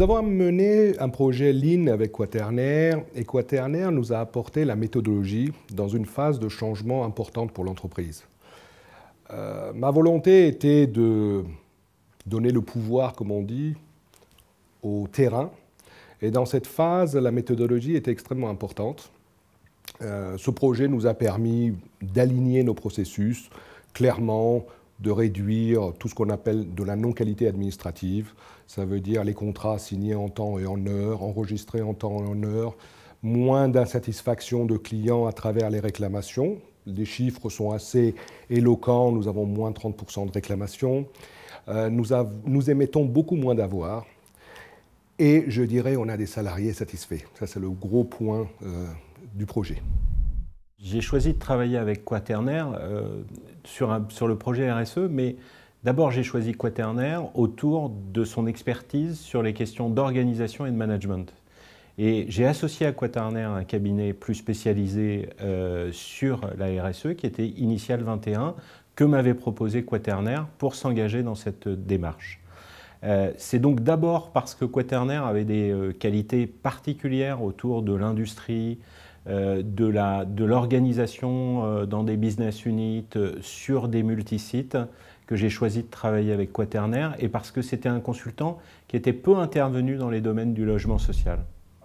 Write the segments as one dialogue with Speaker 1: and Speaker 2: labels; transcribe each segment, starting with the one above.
Speaker 1: Nous avons mené un projet Lean avec Quaternaire et Quaternaire nous a apporté la méthodologie dans une phase de changement importante pour l'entreprise. Euh, ma volonté était de donner le pouvoir, comme on dit, au terrain. Et dans cette phase, la méthodologie était extrêmement importante. Euh, ce projet nous a permis d'aligner nos processus clairement, de réduire tout ce qu'on appelle de la non-qualité administrative. Ça veut dire les contrats signés en temps et en heure, enregistrés en temps et en heure, moins d'insatisfaction de clients à travers les réclamations. Les chiffres sont assez éloquents, nous avons moins 30% de réclamations. Euh, nous, nous émettons beaucoup moins d'avoir Et je dirais, on a des salariés satisfaits. Ça, c'est le gros point euh, du projet.
Speaker 2: J'ai choisi de travailler avec Quaternaire euh, sur, le projet RSE, mais d'abord j'ai choisi Quaternaire autour de son expertise sur les questions d'organisation et de management. Et j'ai associé à Quaternaire un cabinet plus spécialisé euh, sur la RSE, qui était Initial 21, que m'avait proposé Quaternaire pour s'engager dans cette démarche. Euh, c'est donc d'abord parce que Quaternaire avait des qualités particulières autour de l'industrie, euh, de l'organisation euh, dans des business units euh, sur des multisites que j'ai choisi de travailler avec Quaternaire et parce que c'était un consultant qui était peu intervenu dans les domaines du logement social.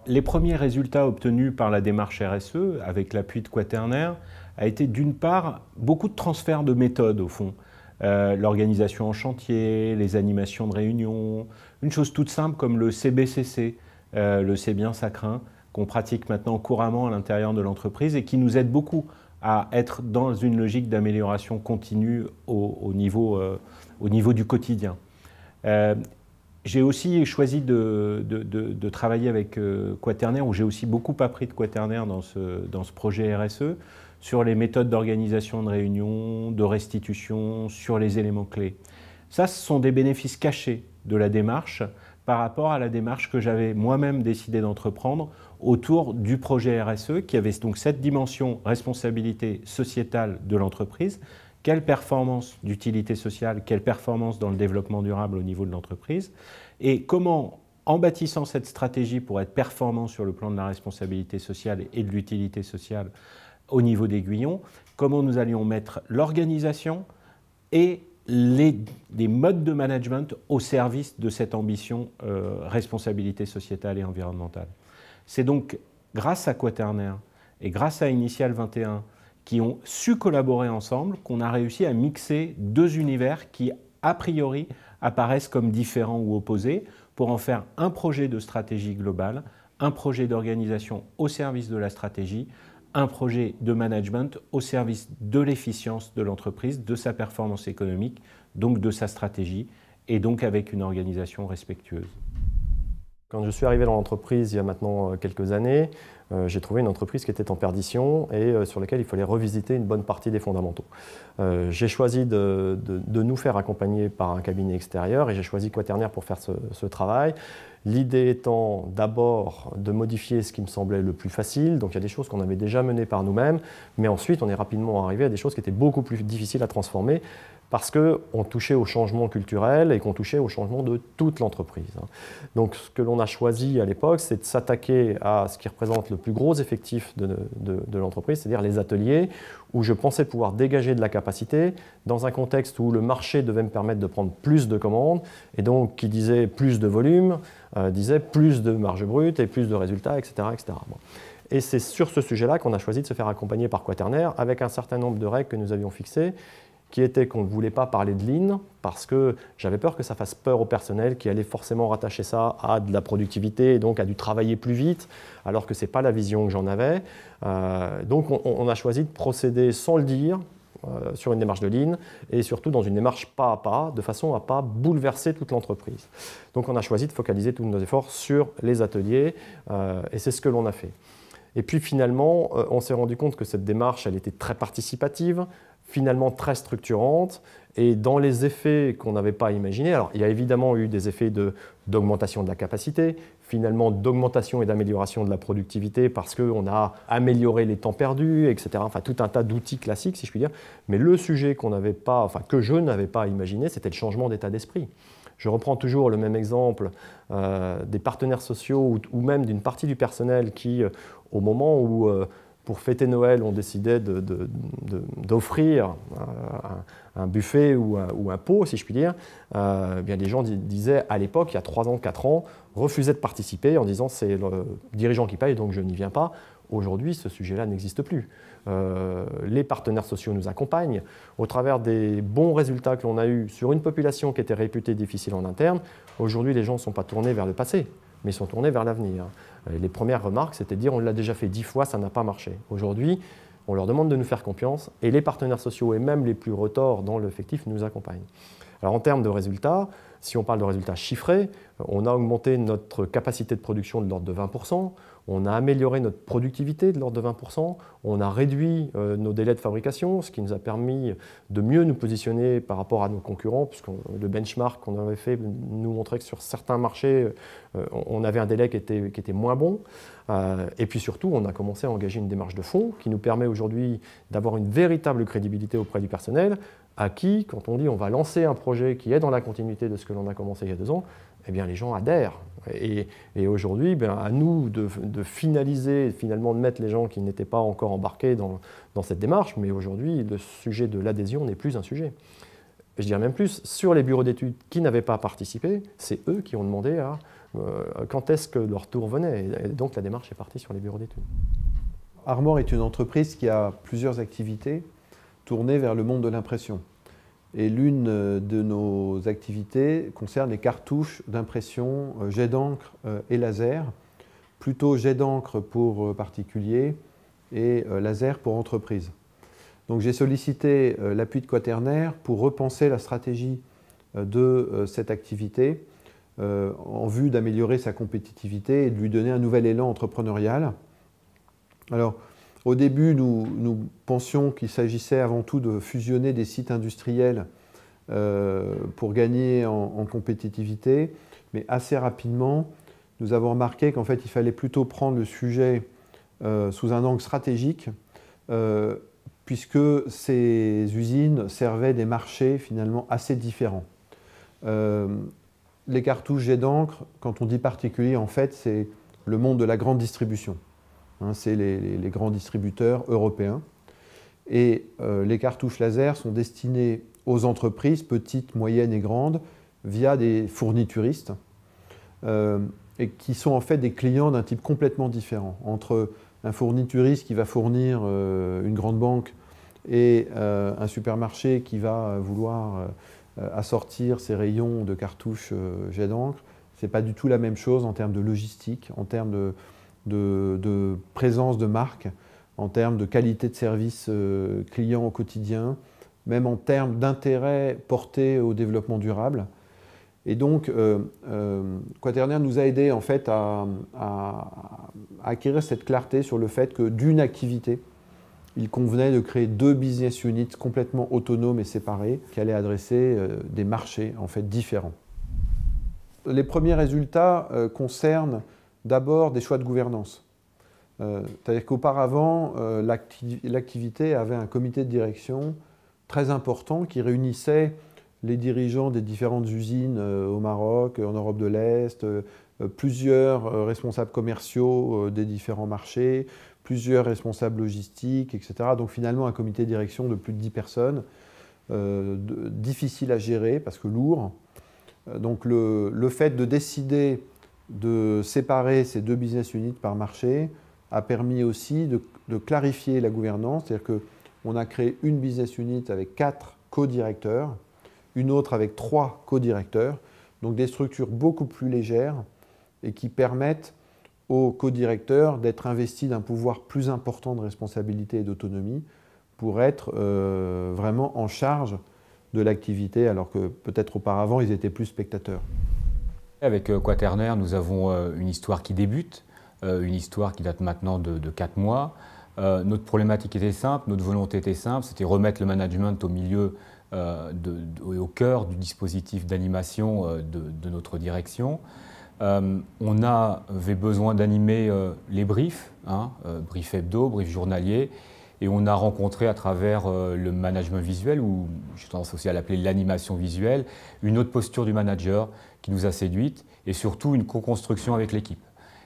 Speaker 2: Les premiers résultats obtenus par la démarche RSE, avec l'appui de Quaternaire, a été d'une part beaucoup de transferts de méthodes au fond. L'organisation en chantier, les animations de réunions, une chose toute simple comme le CBCC, le C'est bien, ça craint, qu'on pratique maintenant couramment à l'intérieur de l'entreprise et qui nous aide beaucoup à être dans une logique d'amélioration continue au, niveau, euh, au, niveau, du quotidien. Euh, j'ai aussi choisi de, de, travailler avec euh, Quaternaire, où j'ai aussi beaucoup appris de Quaternaire dans ce, dans ce projet RSE, sur les méthodes d'organisation de réunions, de restitution, sur les éléments clés. Ça, ce sont des bénéfices cachés de la démarche, par rapport à la démarche que j'avais moi-même décidé d'entreprendre autour du projet RSE, qui avait donc cette dimension responsabilité sociétale de l'entreprise, quelle performance d'utilité sociale, quelle performance dans le développement durable au niveau de l'entreprise, et comment, en bâtissant cette stratégie pour être performant sur le plan de la responsabilité sociale et de l'utilité sociale au niveau d'Aiguillon, comment nous allions mettre l'organisation et les, des modes de management au service de cette ambition euh, responsabilité sociétale et environnementale. C'est donc grâce à Quaternaire et grâce à Initial 21 qui ont su collaborer ensemble qu'on a réussi à mixer deux univers qui, a priori, apparaissent comme différents ou opposés pour en faire un projet de stratégie globale, un projet d'organisation au service de la stratégie, un projet de management au service de l'efficience de l'entreprise, de sa performance économique, donc de sa stratégie, et donc avec
Speaker 3: une organisation
Speaker 2: respectueuse.
Speaker 3: Quand je suis arrivé dans l'entreprise il y a maintenant euh, quelques années, euh, j'ai trouvé une entreprise qui était en perdition et euh, sur laquelle il fallait revisiter une bonne partie des fondamentaux. Euh, j'ai choisi de, nous faire accompagner par un cabinet extérieur et j'ai choisi Quaternaire pour faire ce, ce travail. L'idée étant d'abord de modifier ce qui me semblait le plus facile, donc il y a des choses qu'on avait déjà menées par nous-mêmes, mais ensuite on est rapidement arrivé à des choses qui étaient beaucoup plus difficiles à transformer parce qu'on touchait au changement culturel et qu'on touchait au changement de toute l'entreprise. Donc ce que l'on a choisi à l'époque, c'est de s'attaquer à ce qui représente le plus gros effectif de, l'entreprise, c'est-à-dire les ateliers, où je pensais pouvoir dégager de la capacité dans un contexte où le marché devait me permettre de prendre plus de commandes, et donc qui disait plus de volume, euh, disait plus de marge brute et plus de résultats, etc. etc. Et c'est sur ce sujet-là qu'on a choisi de se faire accompagner par Quaternaire, avec un certain nombre de règles que nous avions fixées, qui était qu'on ne voulait pas parler de lean parce que j'avais peur que ça fasse peur au personnel qui allait forcément rattacher ça à de la productivité et donc à du travailler plus vite, alors que ce n'est pas la vision que j'en avais. Euh, donc on, a choisi de procéder sans le dire euh, sur une démarche de lean et surtout dans une démarche pas à pas, de façon à pas bouleverser toute l'entreprise. Donc on a choisi de focaliser tous nos efforts sur les ateliers euh, et c'est ce que l'on a fait. Et puis finalement, on s'est rendu compte que cette démarche, elle était très participative finalement très structurante. Et dans les effets qu'on n'avait pas imaginés, alors il y a évidemment eu des effets d'augmentation de, la capacité, finalement d'augmentation et d'amélioration de la productivité parce qu'on a amélioré les temps perdus, etc. Enfin tout un tas d'outils classiques, si je puis dire. Mais le sujet qu'on n'avait pas, enfin que je n'avais pas imaginé, c'était le changement d'état d'esprit. Je reprends toujours le même exemple euh, des partenaires sociaux ou, même d'une partie du personnel qui, euh, au moment où euh, pour fêter Noël, on décidait d'offrir euh, un, buffet ou un, pot, si je puis dire, euh, eh bien, les gens disaient à l'époque, il y a 3 ans, 4 ans, refusaient de participer en disant c'est le dirigeant qui paye, donc je n'y viens pas. Aujourd'hui, ce sujet-là n'existe plus. Euh, les partenaires sociaux nous accompagnent. Au travers des bons résultats que l'on a eus sur une population qui était réputée difficile en interne, aujourd'hui, les gens ne sont pas tournés vers le passé mais sont tournés vers l'avenir. Euh, les premières remarques, c'était de dire on l'a déjà fait dix fois, ça n'a pas marché. Aujourd'hui, on leur demande de nous faire confiance et les partenaires sociaux et même les plus retors dans l'effectif nous accompagnent. Alors en termes de résultats, si on parle de résultats chiffrés, euh, on a augmenté notre capacité de production de l'ordre de 20%, on a amélioré notre productivité de l'ordre de 20%, on a réduit euh, nos délais de fabrication, ce qui nous a permis de mieux nous positionner par rapport à nos concurrents, puisque le benchmark qu'on avait fait nous montrait que sur certains marchés, euh, on avait un délai qui était, moins bon. Euh, et puis surtout, on a commencé à engager une démarche de fonds qui nous permet aujourd'hui d'avoir une véritable crédibilité auprès du personnel, à qui, quand on dit on va lancer un projet qui est dans la continuité de ce que l'on a commencé il y a deux ans, eh bien, les gens adhèrent. Et, aujourd'hui, ben, à nous de, finaliser, finalement de mettre les gens qui n'étaient pas encore embarqués dans, cette démarche, mais aujourd'hui, le sujet de l'adhésion n'est plus un sujet. Je dirais même plus, sur les bureaux d'études qui n'avaient pas participé, c'est eux qui ont demandé euh, quand est-ce que leur tour venait. Et donc la démarche est partie sur
Speaker 4: les bureaux d'études. Armor est une entreprise qui a plusieurs activités tournées vers le monde de l'impression. Et l'une euh, de nos activités concerne les cartouches d'impression euh, jet d'encre euh, et laser, plutôt jet d'encre pour particuliers et laser pour entreprises. Donc j'ai sollicité l'appui de Quaternaire pour repenser la stratégie de cette activité en vue d'améliorer sa compétitivité et de lui donner un nouvel élan entrepreneurial. Alors, au début, nous, pensions qu'il s'agissait avant tout de fusionner des sites industriels euh, pour gagner en, compétitivité, mais assez rapidement, nous avons remarqué qu'en fait, il fallait plutôt prendre le sujet euh, sous un angle stratégique, euh, puisque ces usines servaient des marchés finalement assez différents. les cartouches jets d'encre, quand on dit particulier, en fait, c'est le monde de la grande distribution. Hein, c'est les, grands distributeurs européens. Et euh, les cartouches laser sont destinées aux entreprises, petites, moyennes et grandes, via des fournituristes, euh, et qui sont en fait des clients d'un type complètement différent. Entre un fournituriste qui va fournir euh, une grande banque et un supermarché qui va vouloir assortir ses rayons de cartouches jet d'encre, c'est pas du tout la même chose en termes de logistique, en termes de de, présence de marque, en termes de qualité de service euh, client au quotidien, même en termes d'intérêt porté au développement durable. Et donc, euh, euh Quaternaire nous a aidé en fait à, acquérir cette clarté sur le fait que d'une activité, il convenait de créer deux business units complètement autonomes et séparés qui allaient adresser euh, des marchés en fait différents. Les premiers résultats concernent d'abord des choix de gouvernance. Euh, c'est-à-dire qu'auparavant, euh, l'activité avait un comité de direction très important qui réunissait les dirigeants des différentes usines euh, au Maroc, en Europe de l'Est, plusieurs responsables commerciaux des différents marchés, plusieurs responsables logistiques, etc. Donc finalement un comité de direction de plus de 10 personnes, difficile à gérer parce que lourd. Donc le fait de décider de séparer ces deux business units par marché a permis aussi de, clarifier la gouvernance, c'est-à-dire qu'on a créé une business unit avec quatre co-directeurs, une autre avec trois co-directeurs, donc des structures beaucoup plus légères et qui permettent aux co-directeurs d'être investis d'un pouvoir plus important de responsabilité et d'autonomie pour être euh, vraiment en charge de l'activité, alors que peut-être auparavant ils étaient plus spectateurs.
Speaker 5: Avec euh, Quaternaire, nous avons euh, une histoire qui débute, euh, une histoire qui date maintenant de, quatre 4 mois. notre problématique était simple, notre volonté était simple, c'était remettre le management au milieu et au cœur du dispositif d'animation de, notre direction. on avait besoin d'animer les briefs, hein, brief hebdo, brief journalier, et on a rencontré à travers le management visuel, ou j'ai tendance aussi à l'appeler l'animation visuelle, une autre posture du manager, qui nous a séduite et surtout une co-construction avec l'équipe.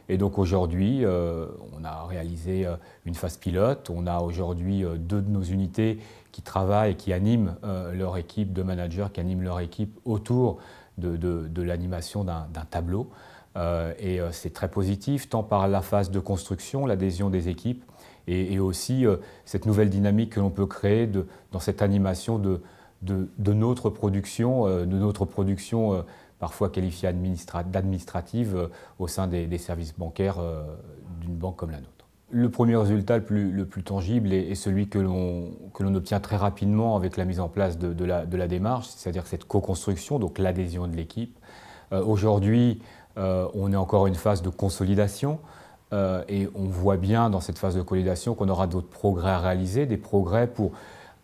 Speaker 5: Et donc aujourd'hui, euh, on a réalisé euh, une phase pilote, on a aujourd'hui euh, deux de nos unités qui travaillent et qui animent leur équipe de managers, qui animent leur équipe autour de, de, l'animation d'un tableau. et c'est très positif, tant par la phase de construction, l'adhésion des équipes, et, aussi cette nouvelle dynamique que l'on peut créer de, dans cette animation de, de, notre production, de notre production parfois qualifiée d'administrative euh, au sein des, services bancaires euh, d'une banque comme la nôtre. Le premier résultat le plus, le plus tangible est, celui que l'on obtient très rapidement avec la mise en place de, la, de la, démarche, c'est-à-dire cette co-construction, donc l'adhésion de l'équipe. Euh, aujourd'hui, on est encore une phase de consolidation et on voit bien dans cette phase de consolidation qu'on aura d'autres progrès à réaliser, des progrès pour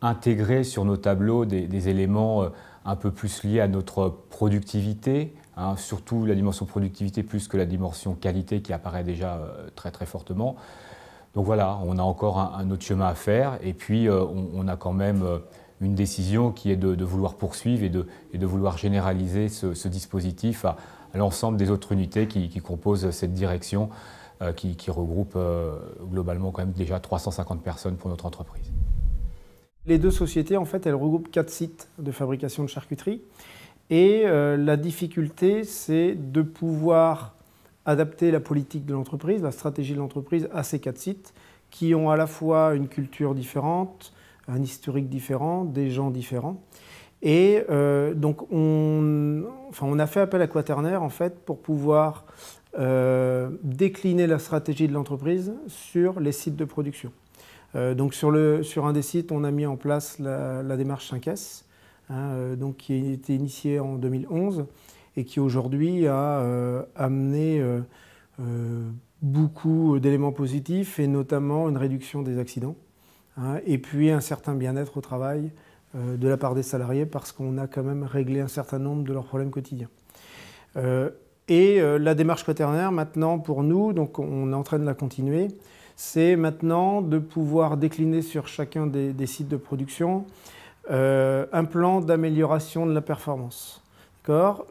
Speaker 5: intégrer sur nos tableaux des, des éléments un peu plus lié à notre productivité, hein, surtout la dimension productivité plus que la dimension qualité qui apparaît déjà euh, très très fortement. Donc voilà, on a encore un, autre chemin à faire et puis euh, on, a quand même euh, une décision qui est de, vouloir poursuivre et de, vouloir généraliser ce, dispositif à, l'ensemble des autres unités qui, composent cette direction qui, regroupe globalement quand même déjà 350 personnes pour notre entreprise.
Speaker 6: Les deux sociétés, en fait, elles regroupent quatre sites de fabrication de charcuterie. Et euh, la difficulté, c'est de pouvoir adapter la politique de l'entreprise, la stratégie de l'entreprise à ces quatre sites qui ont à la fois une culture différente, un historique différent, des gens différents. Et euh, donc on, a fait appel à Quaternaire en fait pour pouvoir euh, décliner la stratégie de l'entreprise sur les sites de production. Euh, donc sur, un des sites, on a mis en place la, démarche 5S, hein, euh, qui a été initiée en 2011 et qui aujourd'hui a euh, amené beaucoup d'éléments positifs et notamment une réduction des accidents hein, et puis un certain bien-être au travail de la part des salariés parce qu'on a quand même réglé un certain nombre de leurs problèmes quotidiens. et la démarche quaternaire maintenant pour nous, on est en train de la continuer, c'est maintenant de pouvoir décliner sur chacun des, sites de production euh, un plan d'amélioration de la performance.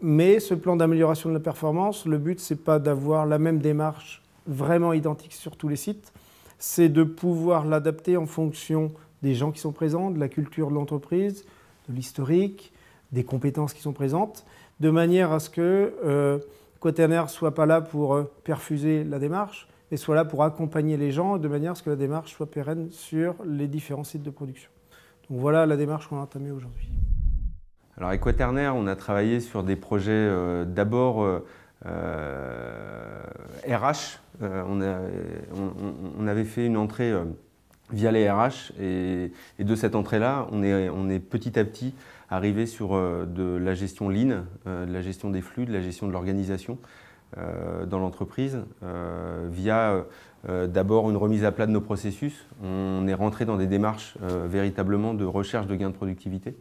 Speaker 6: Mais ce plan d'amélioration de la performance, le but, n'est pas d'avoir la même démarche vraiment identique sur tous les sites, c'est de pouvoir l'adapter en fonction des gens qui sont présents, de la culture de l'entreprise, de l'historique, des compétences qui sont présentes, de manière à ce que euh, ne soit pas là pour euh, perfuser la démarche, et soit là pour accompagner les gens de manière à ce que la démarche soit pérenne sur les différents sites de production. Donc voilà la démarche qu'on a entamée aujourd'hui.
Speaker 7: Alors Equaternaire, on a travaillé sur des projets euh, d'abord RH. Euh, euh, on, avait fait une entrée via les RH et, de cette entrée-là, on est, on est, petit à petit arrivé sur de la gestion lean, de la gestion des flux, de la gestion de l'organisation euh, dans l'entreprise euh, via euh, d'abord une remise à plat de nos processus. On est rentré dans des démarches véritablement de recherche de gains de productivité.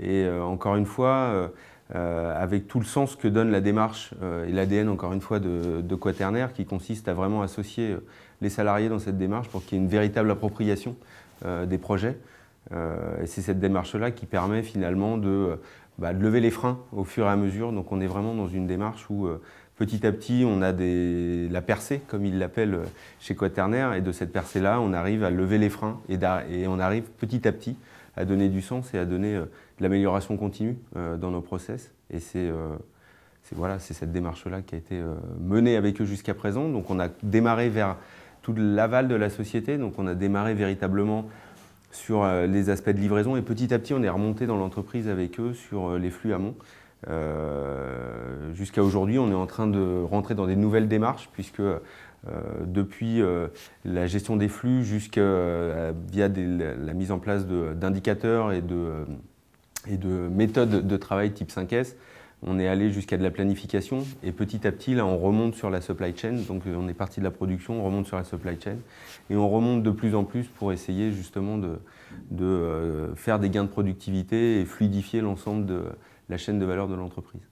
Speaker 7: Et encore une fois, avec tout le sens que donne la démarche et l'ADN, encore une fois, de, Quaternaire, qui consiste à vraiment associer les salariés dans cette démarche pour qu'il y ait une véritable appropriation des projets. et c'est cette démarche-là qui permet finalement de, bah, de, lever les freins au fur et à mesure. Donc on est vraiment dans une démarche où Petit à petit, on a des, la percée, comme ils l'appellent euh, chez Quaternaire, et de cette percée-là, on arrive à lever les freins et, on arrive petit à petit à donner du sens et à donner euh, de l'amélioration continue euh, dans nos process. Et c'est voilà, cette démarche-là qui a été menée avec eux jusqu'à présent. Donc on a démarré vers tout l'aval de la société, donc on a démarré véritablement sur les aspects de livraison et petit à petit on est remonté dans l'entreprise avec eux sur les flux amont. Euh, jusqu'à aujourd'hui, on est en train de rentrer dans des nouvelles démarches, puisque euh, depuis euh, la gestion des flux jusqu'à via la, mise en place d'indicateurs et de, méthodes de travail type 5S, on est allé jusqu'à de la planification et petit à petit, là, on remonte sur la supply chain. Donc, on est parti de la production, on remonte sur la supply chain et on remonte de plus en plus pour essayer justement de faire des gains de productivité et fluidifier l'ensemble de, la chaîne de valeur de l'entreprise.